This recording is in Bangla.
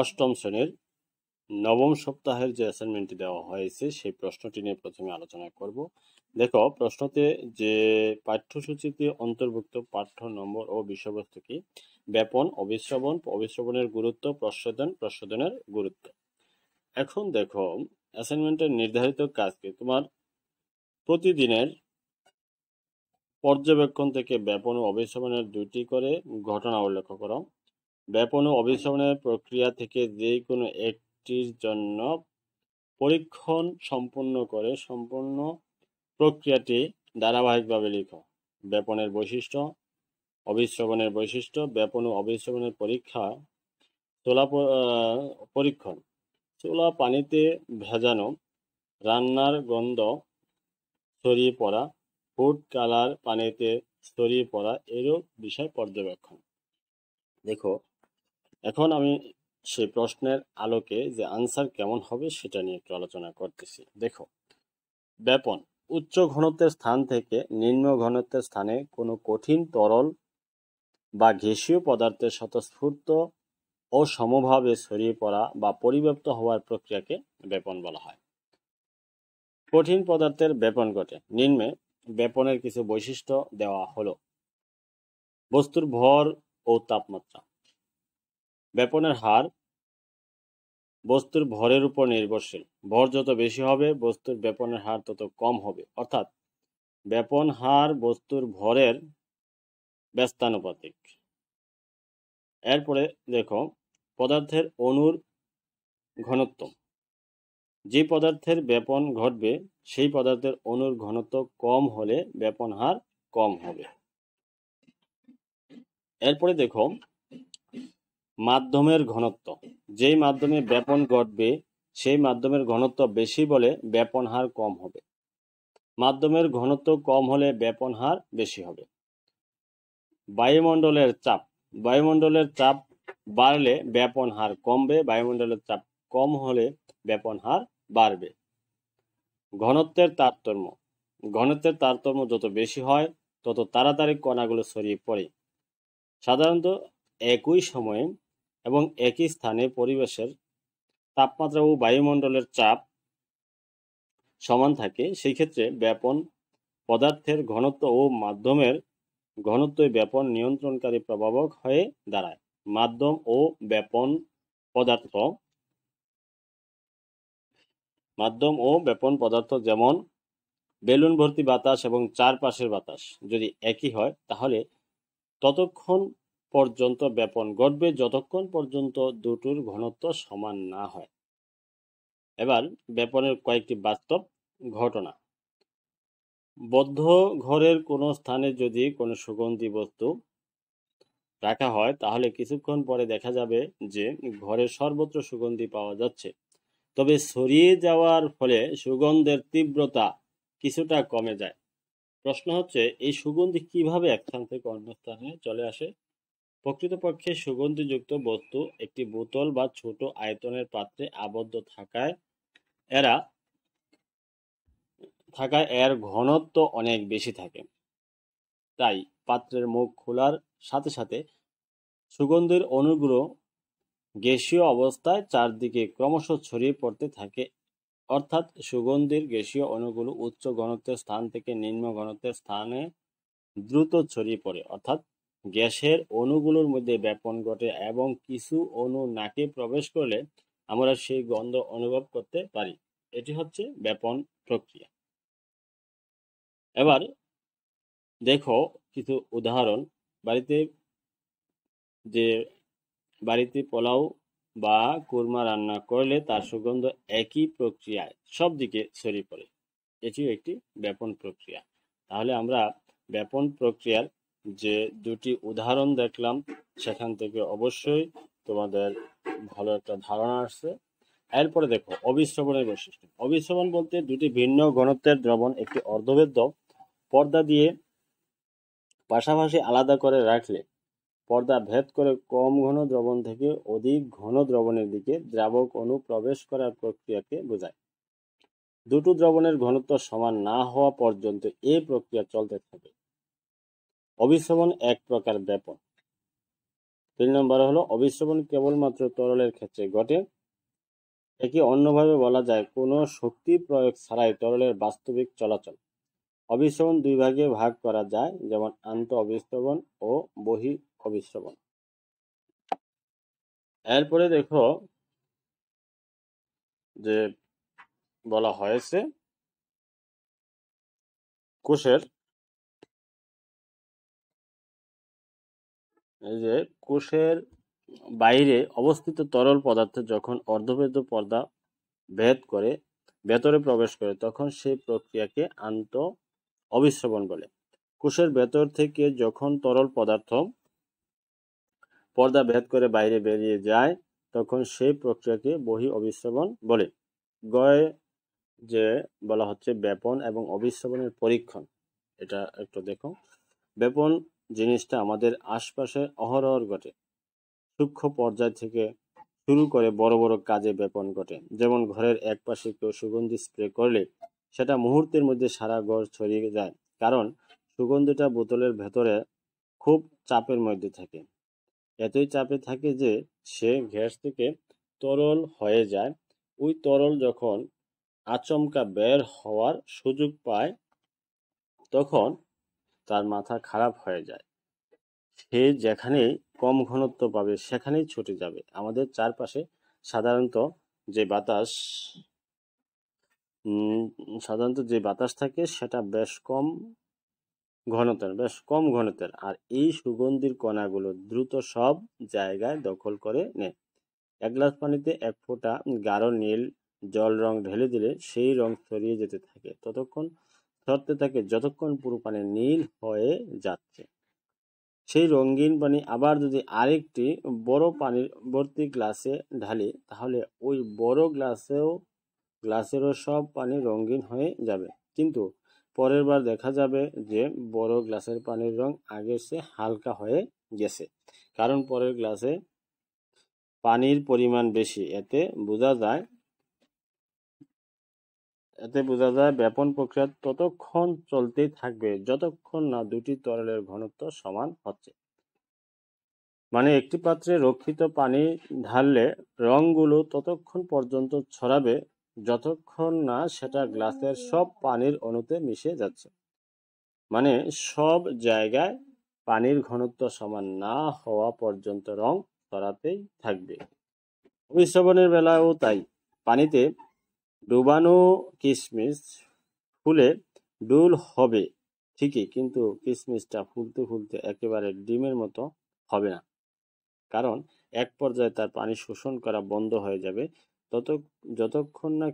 অষ্টম শ্রেণীর নবম সপ্তাহের যে অ্যাসাইনমেন্টটি দেওয়া হয়েছে সেই প্রশ্নটি নিয়ে প্রথমে আলোচনা করব দেখো প্রশ্নতে যে পাঠ্যসূচিতে অন্তর্ভুক্ত পাঠ্য নম্বর ও বিষয়বস্তু কি ব্যাপন অবিশ্রবণ অবিশ্রবণের গুরুত্ব প্রশোধন প্রশোধনের গুরুত্ব এখন দেখো অ্যাসাইনমেন্টের নির্ধারিত কাজকে তোমার প্রতিদিনের পর্যবেক্ষণ থেকে ব্যাপন ও অবিশ্রবণের দুইটি করে ঘটনা উল্লেখ করো ব্যাপন ও অভিশ্রবণের প্রক্রিয়া থেকে যে কোনো একটির জন্য পরীক্ষণ সম্পূর্ণ করে সম্পূর্ণ প্রক্রিয়াটি ধারাবাহিকভাবে লিখো ব্যাপনের বৈশিষ্ট্য অভিশ্রবণের বৈশিষ্ট্য ব্যাপন ও অভিশ্রবণের পরীক্ষা চোলা পরীক্ষণ চোলা পানিতে ভেজানো রান্নার গন্ধ ছড়িয়ে পড়া ফুড কালার পানিতে ছড়িয়ে পড়া এরও বিষয় পর্যবেক্ষণ দেখো এখন আমি সেই প্রশ্নের আলোকে যে আনসার কেমন হবে সেটা নিয়ে একটু আলোচনা করতেছি দেখো ব্যাপন উচ্চ ঘনত্বের স্থান থেকে নিম্ন ঘনত্বের স্থানে কোনো কঠিন তরল বা ঘেষীয় পদার্থের স্বতঃস্ফূর্ত ও সমভাবে ছড়িয়ে পড়া বা পরিব্যাপ্ত হওয়ার প্রক্রিয়াকে ব্যাপন বলা হয় কঠিন পদার্থের ব্যাপন ঘটে নিম্নে ব্যাপনের কিছু বৈশিষ্ট্য দেওয়া হলো বস্তুর ভর ও তাপমাত্রা ব্যাপনের হার বস্তুর ভরের উপর নির্ভরশীল ভর যত বেশি হবে বস্তুর ব্যাপনের হার তত কম হবে অর্থাৎ ব্যাপন হার বস্তুর ভরের ব্যস্তানুপাতিক এরপরে দেখো পদার্থের অনুর ঘনত্ব যে পদার্থের ব্যাপন ঘটবে সেই পদার্থের অনুর ঘনত্ব কম হলে ব্যাপন হার কম হবে এরপরে দেখো মাধ্যমের ঘনত্ব যেই মাধ্যমে ব্যাপন ঘটবে সেই মাধ্যমের ঘনত্ব বেশি বলে ব্যাপন হার কম হবে মাধ্যমের ঘনত্ব কম হলে ব্যাপন হার বেশি হবে বায়ুমণ্ডলের চাপ বায়ুমণ্ডলের চাপ বাড়লে ব্যাপন হার কমবে বায়ুমণ্ডলের চাপ কম হলে ব্যাপন হার বাড়বে ঘনত্বের তারতম্য ঘনত্বের তারতম্য যত বেশি হয় তত তাড়াতাড়ি কণাগুলো ছড়িয়ে পড়ে সাধারণত একই সময়ে এবং একই স্থানে পরিবেশের তাপমাত্রা ও বায়ুমণ্ডলের চাপ সমান থাকে সেই ক্ষেত্রে ব্যাপন পদার্থের ঘনত্ব ও মাধ্যমের ঘনত্ব ব্যাপন নিয়ন্ত্রণকারী প্রভাবক হয়ে দাঁড়ায় মাধ্যম ও ব্যাপন পদার্থ মাধ্যম ও ব্যাপন পদার্থ যেমন বেলুন ভর্তি বাতাস এবং চারপাশের বাতাস যদি একই হয় তাহলে ততক্ষণ পর্যন্ত ব্যাপন ঘটবে যতক্ষণ পর্যন্ত দুটোর ঘনত্ব সমান না হয় এবার ব্যাপনের কয়েকটি বাস্তব ঘটনা বদ্ধ ঘরের কোনো স্থানে যদি কোনো সুগন্ধি বস্তু রাখা হয় তাহলে কিছুক্ষণ পরে দেখা যাবে যে ঘরের সর্বত্র সুগন্ধি পাওয়া যাচ্ছে তবে ছড়িয়ে যাওয়ার ফলে সুগন্ধের তীব্রতা কিছুটা কমে যায় প্রশ্ন হচ্ছে এই সুগন্ধি কিভাবে এক স্থান থেকে অন্য স্থানে চলে আসে প্রকৃতপক্ষে সুগন্ধিযুক্ত বস্তু একটি বোতল বা ছোট আয়তনের পাত্রে আবদ্ধ থাকায় এরা থাকায় এর ঘনত্ব অনেক বেশি থাকে তাই পাত্রের মুখ খোলার সাথে সাথে সুগন্ধির অণুগুলো গ্যাসীয় অবস্থায় চারদিকে ক্রমশ ছড়িয়ে পড়তে থাকে অর্থাৎ সুগন্ধির গ্যাসীয় অনুগুলো উচ্চ ঘনত্বের স্থান থেকে নিম্ন ঘনত্বের স্থানে দ্রুত ছড়িয়ে পড়ে অর্থাৎ গ্যাসের অণুগুলোর মধ্যে ব্যাপন ঘটে এবং কিছু অণু নাকে প্রবেশ করলে আমরা সেই গন্ধ অনুভব করতে পারি এটি হচ্ছে ব্যাপন প্রক্রিয়া এবার দেখো কিছু উদাহরণ বাড়িতে যে বাড়িতে পোলাও বা কুরমা রান্না করলে তার সুগন্ধ একই প্রক্রিয়ায় সব দিকে ছড়িয়ে পড়ে এটিও একটি ব্যাপন প্রক্রিয়া তাহলে আমরা ব্যাপন প্রক্রিয়ার যে দুটি উদাহরণ দেখলাম সেখান থেকে অবশ্যই তোমাদের ভালো একটা ধারণা আসছে এরপরে দেখো অবিশ্রবণের বৈশিষ্ট্য অবিশ্রবণ বলতে দুটি ভিন্ন ঘনত্বের দ্রবণ একটি অর্ধবেদ্য পর্দা দিয়ে পাশাপাশি আলাদা করে রাখলে পর্দা ভেদ করে কম ঘন দ্রবণ থেকে অধিক ঘন দ্রবণের দিকে দ্রাবক অণু প্রবেশ করার প্রক্রিয়াকে বোঝায় দুটো দ্রবণের ঘনত্ব সমান না হওয়া পর্যন্ত এই প্রক্রিয়া চলতে থাকে অভিশ্রবণ এক প্রকার ব্যাপক তিন নম্বর হলো অভিশ্রবণ কেবলমাত্র তরলের ক্ষেত্রে ঘটে একে অন্যভাবে বলা যায় কোনো শক্তি প্রয়োগ ছাড়াই তরলের বাস্তবিক চলাচল অভিশ্রবণ দুই ভাগে ভাগ করা যায় যেমন আন্ত অভিশ্রবণ ও বহি অভিশ্রবণ এরপরে দেখো যে বলা হয়েছে কোষের যে কোষের বাইরে অবস্থিত তরল পদার্থ যখন অর্ধভেদ পর্দা ভেদ করে ভেতরে প্রবেশ করে তখন সেই প্রক্রিয়াকে আন্ত অবিশ্রবণ বলে কোষের ভেতর থেকে যখন তরল পদার্থ পর্দা ভেদ করে বাইরে বেরিয়ে যায় তখন সেই প্রক্রিয়াকে বহি অবিশ্রবণ বলে গয়ে যে বলা হচ্ছে ব্যাপন এবং অবিশ্রবণের পরীক্ষণ এটা একটু দেখো ব্যাপন জিনিসটা আমাদের আশপাশে অহরহর ঘটে সূক্ষ্ম পর্যায় থেকে শুরু করে বড় বড় কাজে ব্যাপন ঘটে যেমন ঘরের এক পাশে কেউ সুগন্ধি স্প্রে করলে সেটা মুহূর্তের মধ্যে সারা ঘর ছড়িয়ে যায় কারণ সুগন্ধিটা বোতলের ভেতরে খুব চাপের মধ্যে থাকে এতই চাপে থাকে যে সে গ্যাস থেকে তরল হয়ে যায় ওই তরল যখন আচমকা বের হওয়ার সুযোগ পায় তখন তার মাথা খারাপ হয়ে যায় সে যেখানে কম ঘনত্ব পাবে সেখানেই ছুটে যাবে আমাদের চারপাশে সাধারণত যে বাতাস সাধারণত যে বাতাস থাকে সেটা বেশ কম ঘনত্বের বেশ কম ঘনত্বের আর এই সুগন্ধির কণাগুলো দ্রুত সব জায়গায় দখল করে নেয় এক গ্লাস পানিতে এক ফোঁটা গাঢ় নীল জল রং ঢেলে দিলে সেই রং ছড়িয়ে যেতে থাকে ততক্ষণ ধরতে থাকে যতক্ষণ পুরো পানি নীল হয়ে যাচ্ছে সেই রঙিন পানি আবার যদি আরেকটি বড় পানির ভর্তি গ্লাসে ঢালি তাহলে ওই বড় গ্লাসেও গ্লাসেরও সব পানি রঙিন হয়ে যাবে কিন্তু পরের বার দেখা যাবে যে বড় গ্লাসের পানির রং আগের সে হালকা হয়ে গেছে কারণ পরের গ্লাসে পানির পরিমাণ বেশি এতে বোঝা যায় এতে বোঝা যায় ব্যাপন প্রক্রিয়া ততক্ষণ চলতেই থাকবে যতক্ষণ না দুটি তরলের ঘনত্ব সমান হচ্ছে মানে একটি পাত্রে রক্ষিত পানি ঢাললে রঙগুলো ততক্ষণ পর্যন্ত ছড়াবে যতক্ষণ না সেটা গ্লাসের সব পানির অণুতে মিশে যাচ্ছে মানে সব জায়গায় পানির ঘনত্ব সমান না হওয়া পর্যন্ত রং ছড়াতেই থাকবে অভিশ্রবণের বেলাও তাই পানিতে ডুবানো কিশমিশ ফুলে ডুল হবে ঠিকই কিন্তু কিশমিশটা ফুলতে ফুলতে একেবারে ডিমের মতো হবে না কারণ এক পর্যায়ে তার পানি শোষণ করা বন্ধ হয়ে যাবে তত যতক্ষণ না